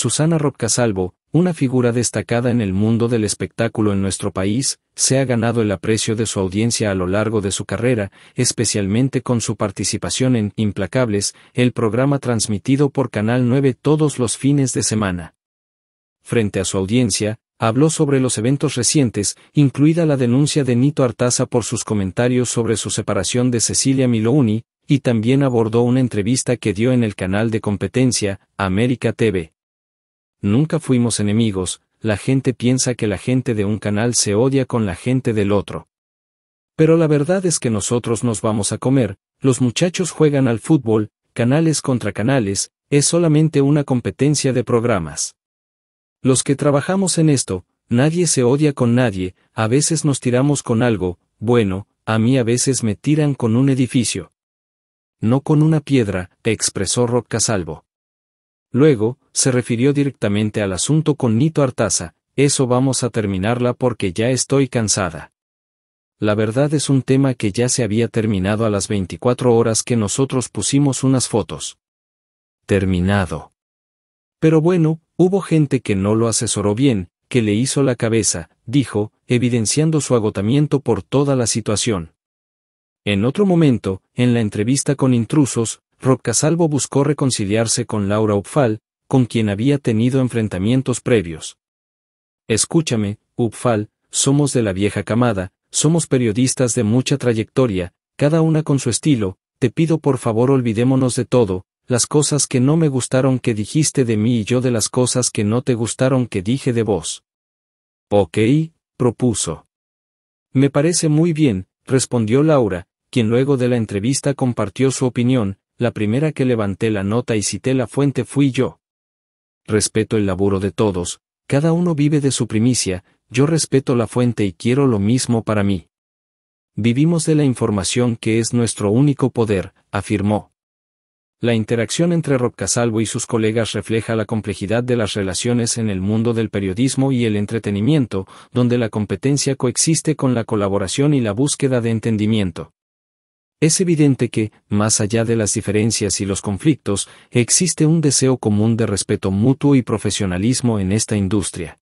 Susana Robcasalvo, una figura destacada en el mundo del espectáculo en nuestro país, se ha ganado el aprecio de su audiencia a lo largo de su carrera, especialmente con su participación en Implacables, el programa transmitido por Canal 9 todos los fines de semana. Frente a su audiencia, habló sobre los eventos recientes, incluida la denuncia de Nito Artaza por sus comentarios sobre su separación de Cecilia Milouni, y también abordó una entrevista que dio en el canal de competencia, América TV. Nunca fuimos enemigos, la gente piensa que la gente de un canal se odia con la gente del otro. Pero la verdad es que nosotros nos vamos a comer, los muchachos juegan al fútbol, canales contra canales, es solamente una competencia de programas. Los que trabajamos en esto, nadie se odia con nadie, a veces nos tiramos con algo, bueno, a mí a veces me tiran con un edificio. No con una piedra, expresó rocasalvo Luego, se refirió directamente al asunto con Nito Artaza, eso vamos a terminarla porque ya estoy cansada. La verdad es un tema que ya se había terminado a las 24 horas que nosotros pusimos unas fotos. Terminado. Pero bueno, hubo gente que no lo asesoró bien, que le hizo la cabeza, dijo, evidenciando su agotamiento por toda la situación. En otro momento, en la entrevista con intrusos, Rocasalvo buscó reconciliarse con Laura Upfal, con quien había tenido enfrentamientos previos. Escúchame, Upfal, somos de la vieja camada, somos periodistas de mucha trayectoria, cada una con su estilo, te pido por favor olvidémonos de todo, las cosas que no me gustaron que dijiste de mí y yo de las cosas que no te gustaron que dije de vos. Ok, propuso. Me parece muy bien, respondió Laura, quien luego de la entrevista compartió su opinión, la primera que levanté la nota y cité la fuente fui yo. Respeto el laburo de todos, cada uno vive de su primicia, yo respeto la fuente y quiero lo mismo para mí. Vivimos de la información que es nuestro único poder, afirmó. La interacción entre Rob y sus colegas refleja la complejidad de las relaciones en el mundo del periodismo y el entretenimiento, donde la competencia coexiste con la colaboración y la búsqueda de entendimiento. Es evidente que, más allá de las diferencias y los conflictos, existe un deseo común de respeto mutuo y profesionalismo en esta industria.